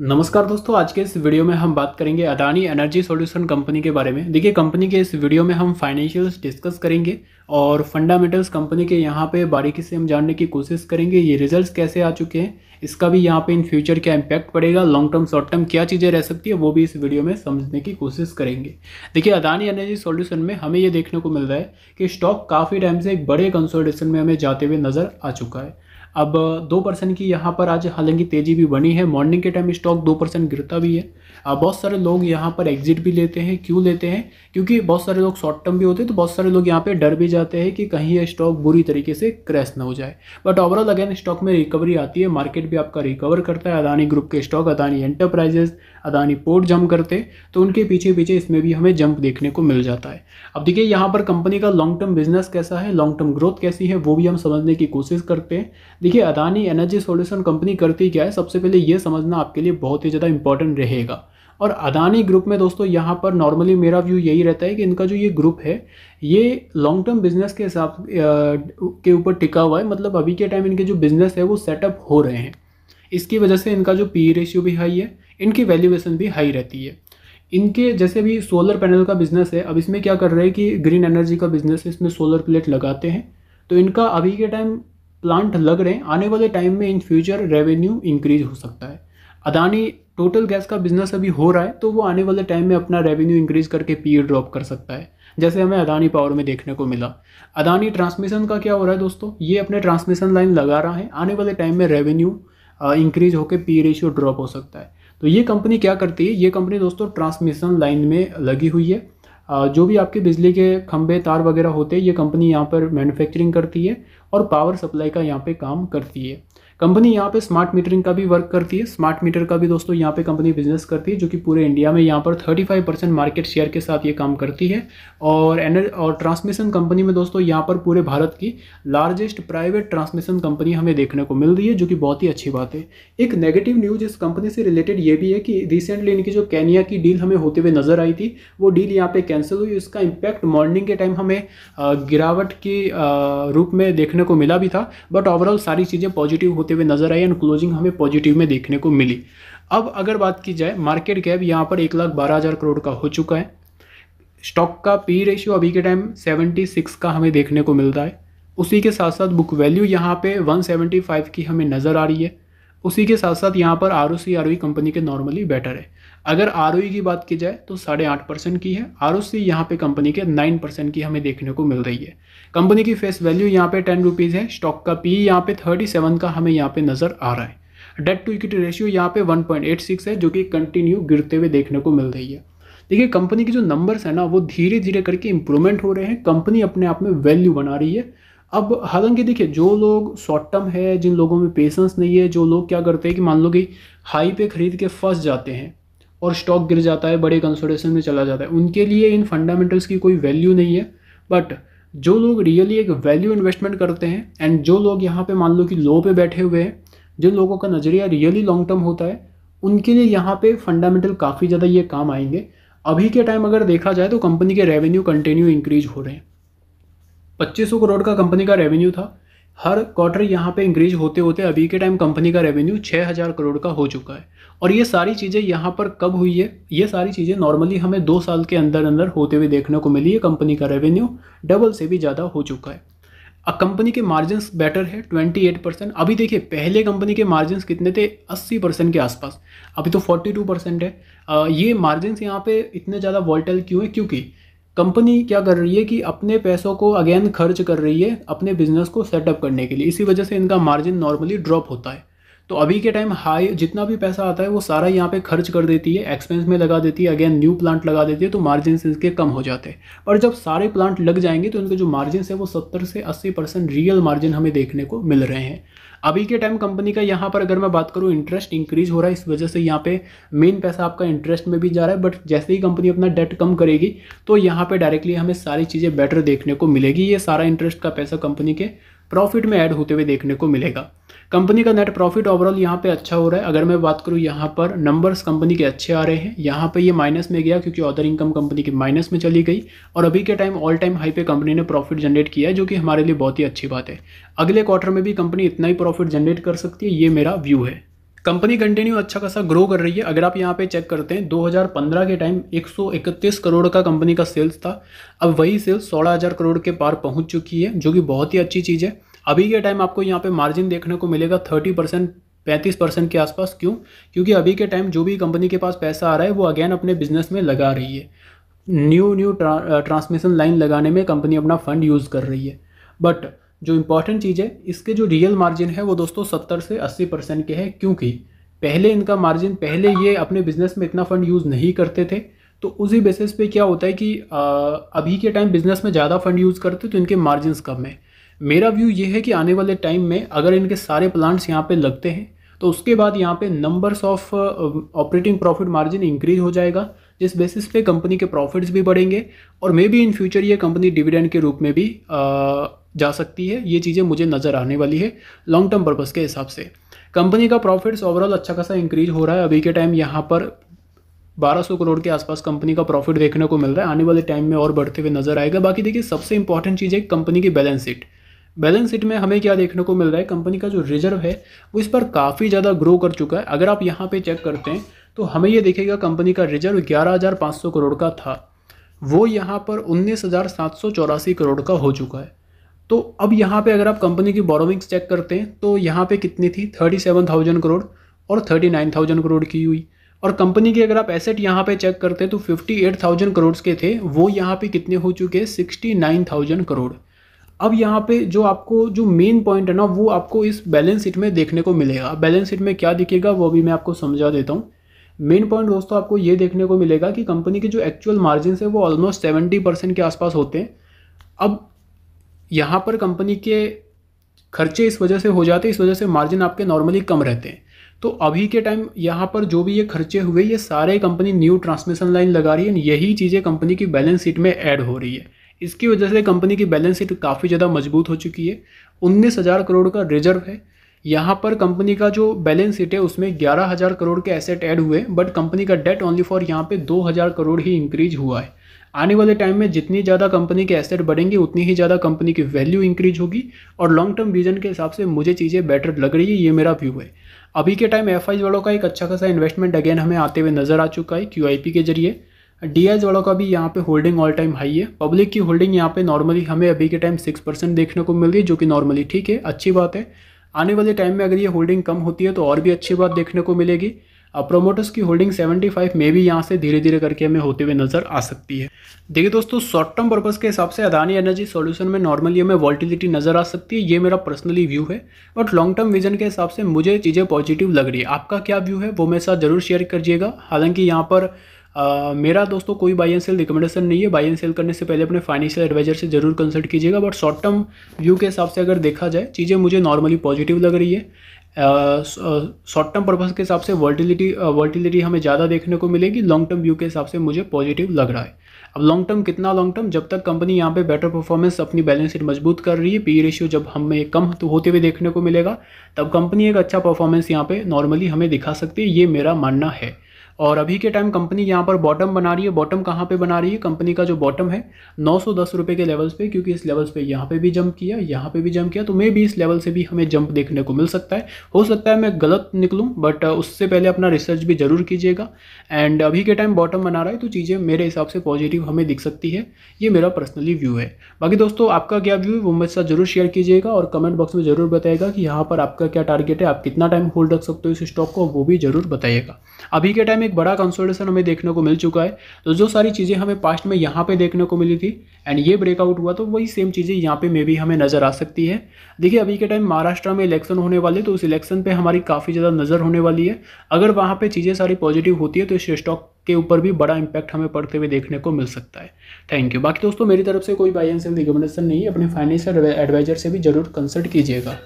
नमस्कार दोस्तों आज के इस वीडियो में हम बात करेंगे अदानी एनर्जी सॉल्यूशन कंपनी के बारे में देखिए कंपनी के इस वीडियो में हम फाइनेंशियल्स डिस्कस करेंगे और फंडामेंटल्स कंपनी के यहाँ पे बारीकी से हम जानने की कोशिश करेंगे ये रिजल्ट्स कैसे आ चुके हैं इसका भी यहाँ पे इन फ्यूचर क्या इम्पैक्ट पड़ेगा लॉन्ग टर्म शॉर्ट टर्म क्या चीज़ें रह सकती है वो भी इस वीडियो में समझने की कोशिश करेंगे देखिए अदानी एनर्जी सोल्यूशन में हमें ये देखने को मिल रहा है कि स्टॉक काफ़ी टाइम से एक बड़े कंसोल्टेशन में हमें जाते हुए नज़र आ चुका है अब दो परसेंट की यहाँ पर आज हालांकि तेज़ी भी बनी है मॉर्निंग के टाइम स्टॉक दो परसेंट गिरता भी है बहुत सारे लोग यहाँ पर एग्जिट भी लेते हैं क्यों लेते हैं क्योंकि बहुत सारे लोग शॉर्ट टर्म भी होते हैं तो बहुत सारे लोग यहाँ पर डर भी जाते हैं कि कहीं ये स्टॉक बुरी तरीके से क्रैश ना हो जाए बट ओवरऑल अगेन स्टॉक में रिकवरी आती है मार्केट भी आपका रिकवर करता है अदानी ग्रुप के stock Adani Enterprises Adani port jump करते तो उनके पीछे पीछे इसमें भी हमें जंप देखने को मिल जाता है अब देखिए यहाँ पर कंपनी का लॉन्ग टर्म बिजनेस कैसा है लॉन्ग टर्म ग्रोथ कैसी है वो भी हम समझने की कोशिश करते हैं देखिए अदानी एनर्जी सोल्यूशन कंपनी करती क्या है सबसे पहले ये समझना आपके लिए बहुत ही ज़्यादा इंपॉर्टेंट रहेगा और अदानी ग्रुप में दोस्तों यहाँ पर नॉर्मली मेरा व्यू यही रहता है कि इनका जो ये ग्रुप है ये लॉन्ग टर्म बिजनेस के हिसाब के ऊपर टिका हुआ है मतलब अभी के टाइम इनके जो बिजनेस है वो सेटअप हो रहे हैं इसकी वजह से इनका जो पी रेशियो e भी हाई है इनकी वैल्यूएसन भी हाई रहती है इनके जैसे भी सोलर पैनल का बिज़नेस है अब इसमें क्या कर रहे हैं कि ग्रीन एनर्जी का बिज़नेस है इसमें सोलर प्लेट लगाते हैं तो इनका अभी के टाइम प्लांट लग रहे हैं आने वाले टाइम में इन फ्यूचर रेवेन्यू इंक्रीज हो सकता है अदानी टोटल गैस का बिज़नेस अभी हो रहा है तो वो आने वाले टाइम में अपना रेवेन्यू इंक्रीज करके पी ड्रॉप कर सकता है जैसे हमें अदानी पावर में देखने को मिला अदानी ट्रांसमिशन का क्या हो रहा है दोस्तों ये अपने ट्रांसमिशन लाइन लगा रहा है आने वाले टाइम में रेवेन्यू इंक्रीज होकर पी रेशियो ड्रॉप हो सकता है तो ये कंपनी क्या करती है ये कंपनी दोस्तों ट्रांसमिशन लाइन में लगी हुई है जो भी आपके बिजली के खंभे तार वगैरह होते हैं ये कंपनी यहाँ पर मैन्युफैक्चरिंग करती है और पावर सप्लाई का यहाँ पे काम करती है कंपनी यहाँ पे स्मार्ट मीटरिंग का भी वर्क करती है स्मार्ट मीटर का भी दोस्तों यहाँ पे कंपनी बिजनेस करती है जो कि पूरे इंडिया में यहाँ पर 35 परसेंट मार्केट शेयर के साथ ये काम करती है और एनर और ट्रांसमिशन कंपनी में दोस्तों यहाँ पर पूरे भारत की लार्जेस्ट प्राइवेट ट्रांसमिशन कंपनी हमें देखने को मिल रही है जो कि बहुत ही अच्छी बात है एक नेगेटिव न्यूज़ इस कंपनी से रिलेटेड ये भी है कि रिसेंटली इनकी जो कैनिया की डील हमें होते हुए नज़र आई थी वो डील यहाँ पर कैंसिल हुई उसका इम्पैक्ट मॉर्निंग के टाइम हमें गिरावट के रूप में देखने को मिला भी था बट ओवरऑल सारी चीज़ें पॉजिटिव होती होते हुए नजर आई एंड क्लोजिंग हमें पॉजिटिव में देखने को मिली अब अगर बात की जाए मार्केट कैप यहाँ पर एक लाख बारह हज़ार करोड़ का हो चुका है स्टॉक का पी रेशियो अभी के टाइम सेवेंटी सिक्स का हमें देखने को मिलता है उसी के साथ साथ बुक वैल्यू यहाँ पे फाइव की हमें नज़र आ रही है उसी के साथ साथ यहाँ पर R O C R O company के नॉर्मली बेटर है अगर आर की बात की जाए तो साढ़े आठ परसेंट की है आर ओ सी यहाँ पर कंपनी के नाइन परसेंट की हमें देखने को मिल रही है कंपनी की फेस वैल्यू यहाँ पे टेन रुपीज़ है स्टॉक का पी यहाँ पे थर्टी सेवन का हमें यहाँ पे नज़र आ रहा है डेट टू इक्विटी रेशियो यहाँ पे सिक्स है जो कि कंटिन्यू गिरते हुए देखने को मिल रही है देखिए कंपनी के जो नंबर्स हैं ना वो धीरे धीरे करके इंप्रूवमेंट हो रहे हैं कंपनी अपने आप में वैल्यू बना रही है अब हालांकि देखिए जो लोग शॉर्ट टर्म है जिन लोगों में पेशेंस नहीं है जो लोग क्या करते हैं कि मान लो कि हाई पे खरीद के फंस जाते हैं और स्टॉक गिर जाता है बड़े कंसोलेशन में चला जाता है उनके लिए इन फंडामेंटल्स की कोई वैल्यू नहीं है बट जो लोग रियली एक वैल्यू इन्वेस्टमेंट करते हैं एंड जो लोग यहाँ पे मान लो कि लो पे बैठे हुए हैं जिन लोगों का नज़रिया रियली लॉन्ग टर्म होता है उनके लिए यहाँ पे फंडामेंटल काफ़ी ज़्यादा ये काम आएंगे अभी के टाइम अगर देखा जाए तो कंपनी के रेवेन्यू कंटिन्यू इंक्रीज हो रहे हैं पच्चीस करोड़ का कंपनी का रेवेन्यू था हर क्वार्टर यहाँ पे इंक्रीज होते होते अभी के टाइम कंपनी का रेवेन्यू छः हज़ार करोड़ का हो चुका है और ये सारी चीज़ें यहाँ पर कब हुई है ये सारी चीज़ें नॉर्मली हमें दो साल के अंदर अंदर होते हुए देखने को मिली है कंपनी का रेवेन्यू डबल से भी ज़्यादा हो चुका है अब कंपनी के मार्जिनस बेटर है 28 परसेंट अभी देखिए पहले कंपनी के मार्जिनस कितने थे 80 परसेंट के आसपास अभी तो 42 परसेंट है आ, ये मार्जिनस यहाँ पे इतने ज़्यादा वॉल्टल क्यों है क्योंकि कंपनी क्या कर रही है कि अपने पैसों को अगेन खर्च कर रही है अपने बिजनेस को सेटअप करने के लिए इसी वजह से इनका मार्जिन नॉर्मली ड्रॉप होता है तो अभी के टाइम हाई जितना भी पैसा आता है वो सारा यहाँ पे खर्च कर देती है एक्सपेंस में लगा देती है अगेन न्यू प्लांट लगा देती है तो मार्जिन इसके कम हो जाते हैं और जब सारे प्लांट लग जाएंगे तो उनके जो मार्जिन है वो सत्तर से अस्सी परसेंट रियल मार्जिन हमें देखने को मिल रहे हैं अभी के टाइम कंपनी का यहाँ पर अगर मैं बात करूँ इंटरेस्ट इंक्रीज हो रहा है इस वजह से यहाँ पे मेन पैसा आपका इंटरेस्ट में भी जा रहा है बट जैसे ही कंपनी अपना डेट कम करेगी तो यहाँ पे डायरेक्टली हमें सारी चीज़ें बेटर देखने को मिलेगी ये सारा इंटरेस्ट का पैसा कंपनी के प्रॉफिट में ऐड होते हुए देखने को मिलेगा कंपनी का नेट प्रॉफिट ओवरऑल यहाँ पे अच्छा हो रहा है अगर मैं बात करूँ यहाँ पर नंबर्स कंपनी के अच्छे आ रहे हैं यहाँ पे ये माइनस में गया क्योंकि अदर इनकम कंपनी की माइनस में चली गई और अभी के टाइम ऑल टाइम हाई पे कंपनी ने प्रॉफिट जनरेट किया है जो कि हमारे लिए बहुत ही अच्छी बात है अगले क्वार्टर में भी कंपनी इतना ही प्रॉफिट जनरेट कर सकती है ये मेरा व्यू है कंपनी कंटिन्यू अच्छा खासा ग्रो कर रही है अगर आप यहाँ पे चेक करते हैं 2015 के टाइम 131 करोड़ का कंपनी का सेल्स था अब वही सेल्स सोलह करोड़ के पार पहुँच चुकी है जो कि बहुत ही अच्छी चीज़ है अभी के टाइम आपको यहाँ पे मार्जिन देखने को मिलेगा थर्टी परसेंट पैंतीस परसेंट के आसपास क्यों क्योंकि अभी के टाइम जो भी कंपनी के पास पैसा आ रहा है वो अगेन अपने बिजनेस में लगा रही है न्यू न्यू ट्रांसमिशन लाइन लगाने में कंपनी अपना फंड यूज़ कर रही है बट जो इंपॉर्टेंट चीज़ है इसके जो रियल मार्जिन है वो दोस्तों सत्तर से अस्सी परसेंट के हैं क्योंकि पहले इनका मार्जिन पहले ये अपने बिजनेस में इतना फंड यूज़ नहीं करते थे तो उसी बेसिस पे क्या होता है कि आ, अभी के टाइम बिजनेस में ज़्यादा फंड यूज़ करते तो इनके मार्जिन कम है मेरा व्यू ये है कि आने वाले टाइम में अगर इनके सारे प्लांट्स यहाँ पे लगते हैं तो उसके बाद यहाँ पे numbers of operating profit margin increase हो जाएगा जिस बेसिस पे कंपनी के प्रॉफिट्स भी बढ़ेंगे और मे बी इन फ्यूचर ये कंपनी डिविडेंड के रूप में भी आ, uh, जा सकती है ये चीज़ें मुझे नज़र आने वाली है लॉन्ग टर्म पर्पज़ के हिसाब से कंपनी का प्रॉफिट्स ओवरऑल अच्छा खासा इंक्रीज हो रहा है अभी के टाइम यहाँ पर 1200 करोड़ के आसपास कंपनी का प्रॉफिट देखने को मिल रहा है आने वाले टाइम में और बढ़ते हुए नजर आएगा बाकी देखिए सबसे इंपॉर्टेंट चीज़ है कंपनी की बैलेंस शीट बैलेंस शीट में हमें क्या देखने को मिल रहा है कंपनी का जो रिजर्व है वो इस पर काफ़ी ज़्यादा ग्रो कर चुका है अगर आप यहाँ पे चेक करते हैं तो हमें ये देखेगा कंपनी का रिजर्व 11,500 करोड़ का था वो यहाँ पर उन्नीस करोड़ का हो चुका है तो अब यहाँ पे अगर आप कंपनी की बोरोविंग्स चेक करते हैं तो यहाँ पर कितनी थी थर्टी करोड़ और थर्टी करोड़ की हुई और कंपनी के अगर आप एसेट यहाँ पे चेक करते हैं तो 58,000 करोड़ के थे वो यहाँ पे कितने हो चुके हैं 69,000 करोड़ अब यहाँ पे जो आपको जो मेन पॉइंट है ना वो आपको इस बैलेंस शीट में देखने को मिलेगा बैलेंस शीट में क्या दिखेगा वो भी मैं आपको समझा देता हूँ मेन पॉइंट दोस्तों आपको ये देखने को मिलेगा कि कंपनी के जो एक्चुअल मार्जिन है वो ऑलमोस्ट सेवेंटी परसेंट के आसपास होते हैं अब यहाँ पर कंपनी के खर्चे इस वजह से हो जाते हैं इस वजह से मार्जिन आपके नॉर्मली कम रहते हैं तो अभी के टाइम यहाँ पर जो भी ये खर्चे हुए ये सारे कंपनी न्यू ट्रांसमिशन लाइन लगा रही है यही चीज़ें कंपनी की बैलेंस शीट में ऐड हो रही है इसकी वजह से कंपनी की बैलेंस शीट काफ़ी ज़्यादा मजबूत हो चुकी है उन्नीस हज़ार करोड़ का रिजर्व है यहाँ पर कंपनी का जो बैलेंस शीट है उसमें ग्यारह हज़ार करोड़ के एसेट ऐड हुए बट कंपनी का डेट ओनली फॉर यहाँ पे दो हज़ार करोड़ ही इंक्रीज हुआ है आने वाले टाइम में जितनी ज़्यादा कंपनी के एसेट बढ़ेंगे उतनी ही ज़्यादा कंपनी की वैल्यू इंक्रीज होगी और लॉन्ग टर्म विजन के हिसाब से मुझे चीज़ें बेटर लग रही है ये मेरा व्यू है अभी के टाइम एफ वालों का एक अच्छा खासा इन्वेस्टमेंट अगेन हमें आते हुए नज़र आ चुका है क्यू के जरिए डी एच जोड़ा का भी यहाँ पे होल्डिंग ऑल टाइम हाई है पब्लिक की होल्डिंग यहाँ पे नॉर्मली हमें अभी के टाइम सिक्स परसेंट देखने को मिल रही है जो कि नॉर्मली ठीक है अच्छी बात है आने वाले टाइम में अगर ये होल्डिंग कम होती है तो और भी अच्छी बात देखने को मिलेगी अब प्रोमोटर्स की होल्डिंग 75 में भी यहाँ से धीरे धीरे करके हमें होते हुए नजर आ सकती है देखिए दोस्तों शॉर्ट टर्म पर्पज़ के हिसाब से अदानी एनर्जी सॉल्यूशन में नॉर्मली हमें वॉल्टिलिटी नज़र आ सकती है ये मेरा पर्सनली व्यू है बट लॉन्ग टर्म विजन के हिसाब से मुझे चीज़ें पॉजिटिव लग रही है आपका क्या व्यू है वो मेरे साथ जरूर शेयर करिएगा हालांकि यहाँ पर आ, मेरा दोस्तों कोई बाई एंड सेल रिकमेंडेशन नहीं है बाई एंड सेल करने से पहले अपने फाइनेंशियल एडवाइजर से जरूर कंसल्ट कीजिएगा बट शॉर्ट टर्म व्यू के हिसाब से अगर देखा जाए चीज़ें मुझे नॉर्मली पॉजिटिव लग रही है शॉर्ट टर्म पर्पज़ के हिसाब से वर्टिलिटी वर्टिलिटी हमें ज़्यादा देखने को मिलेगी लॉन्ग टर्म व्यू के हिसाब से मुझे पॉजिटिव लग रहा है अब लॉन्ग टर्म कितना लॉन्ग टर्म जब तक कंपनी यहाँ पे बेटर परफॉर्मेंस अपनी बैलेंस शीट मजबूत कर रही है पी रेशियो e जब हमें कम तो होते हुए देखने को मिलेगा तब कंपनी एक अच्छा परफॉर्मेंस यहाँ पे नॉर्मली हमें दिखा सकती है ये मेरा मानना है और अभी के टाइम कंपनी यहाँ पर बॉटम बना रही है बॉटम कहाँ पे बना रही है कंपनी का जो बॉटम है नौ सौ दस रुपये के लेवल्स पे क्योंकि इस लेवल्स पे यहाँ पे भी जंप किया यहाँ पे भी जंप किया तो मे भी इस लेवल से भी हमें जंप देखने को मिल सकता है हो सकता है मैं गलत निकलूँ बट उससे पहले अपना रिसर्च भी जरूर कीजिएगा एंड अभी के टाइम बॉटम बना रहा है तो चीज़ें मेरे हिसाब से पॉजिटिव हमें दिख सकती है ये मेरा पर्सनली व्यू है बाकी दोस्तों आपका क्या व्यू है वो मेरे साथ जरूर शेयर कीजिएगा और कमेंट बॉक्स में जरूर बताएगा कि यहाँ पर आपका क्या टारगेट है आप कितना टाइम होल्ड रख सकते हो इस स्टॉक को वो भी जरूर बताइएगा अभी के टाइम में एक बड़ा कंसोलिडेशन हमें देखने को मिल चुका है तो जो सारी चीज़ें हमें पास्ट में यहाँ पे देखने को मिली थी एंड ये ब्रेकआउट हुआ तो वही सेम चीज़ें यहाँ पे मे भी हमें नज़र आ सकती है देखिए अभी के टाइम महाराष्ट्र में इलेक्शन होने वाले तो उस इलेक्शन पर हमारी काफ़ी ज़्यादा नज़र होने वाली है अगर वहाँ पर चीज़ें सारी पॉजिटिव होती है तो इस स्टॉक के ऊपर भी बड़ा इंपैक्ट हमें पड़ते हुए देखने को मिल सकता है थैंक यू बाकी दोस्तों मेरी तरफ से कोई बाई एंड सेल रिकमेंडेशन नहीं है अपने फाइनेंशियल एडवाइजर से भी जरूर कंसल्ट कीजिएगा